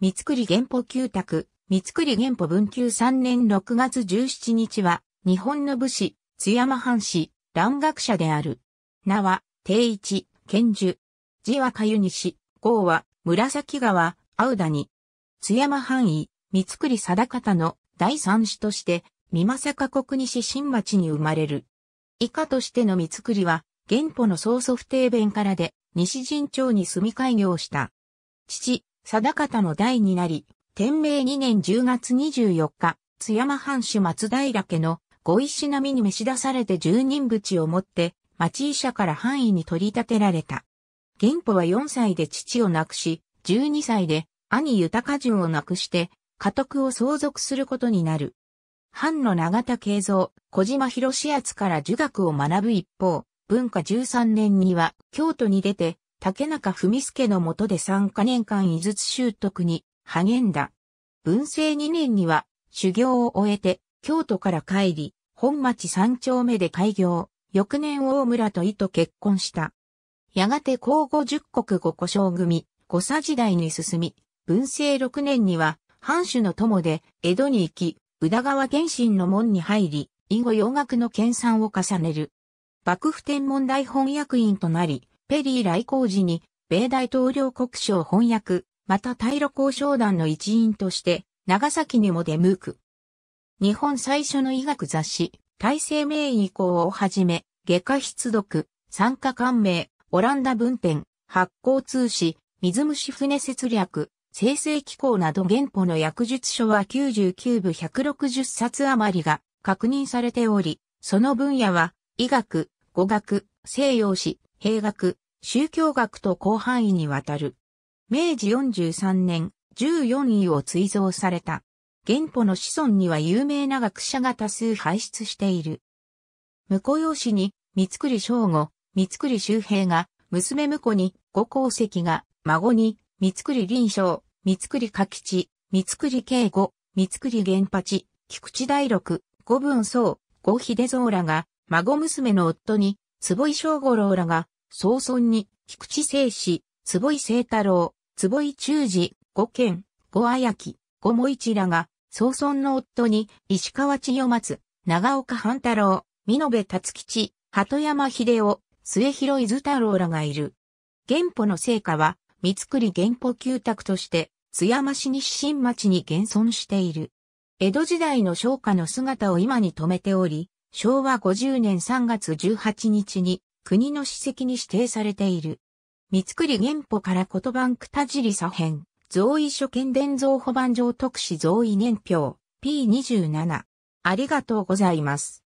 三つり原保旧宅、三つり原保文久3年6月17日は、日本の武士、津山藩士、蘭学者である。名は、定一、賢樹。字はかゆにし、号は、紫川、青谷。津山藩医、三つり定方の第三子として、三政国西新町に生まれる。以下としての三つりは、原保の曽祖父定弁からで、西陣町に住み開業した。父、定方の代になり、天明2年10月24日、津山藩主松平家の御一子並みに召し出されて十人淵を持って、町医者から範囲に取り立てられた。元保は4歳で父を亡くし、12歳で兄豊順を亡くして、家督を相続することになる。藩の長田慶三、小島博厚から儒学を学ぶ一方、文化13年には京都に出て、竹中文助の下で3カ年間井筒習得に励んだ。文政2年には修行を終えて京都から帰り、本町三丁目で開業、翌年大村と井と結婚した。やがて皇后十国五古将組、五佐時代に進み、文政6年には藩主の友で江戸に行き、宇田川玄神の門に入り、以後洋学の研鑽を重ねる。幕府天文台翻訳員となり、ペリー来航時に、米大統領国書翻訳、また大路交渉団の一員として、長崎にも出向く。日本最初の医学雑誌、大生命医降をはじめ、外科出読、参加官名、オランダ文編、発行通史、水虫船節略、生成機構など原本の薬術書は99部160冊余りが確認されており、その分野は医学、語学、西洋史、兵学、宗教学と広範囲にわたる。明治43年、14位を追贈された。原保の子孫には有名な学者が多数輩出している。婿養子に、三栗正吾、三栗周平が、娘婿に、五功石が、孫に、三栗林章、三栗柿地、三栗慶吾、三栗玄八、菊池大六、五分宗、五秀蔵らが、孫娘の夫に、坪井正五郎らが、早村に、菊池聖氏、坪井聖太郎、坪井忠治、五賢、五あやき、五も一らが、早村の夫に、石川千代松、長岡半太郎、美延達吉、鳩山秀夫、末広伊豆太郎らがいる。原保の成果は、三つくり原保旧宅として、津山市西新町に現存している。江戸時代の商家の姿を今に留めており、昭和50年3月18日に国の史跡に指定されている。三つくり原歩から言んくたじり左辺、増位書見伝造保番上特使増位年表 P27。ありがとうございます。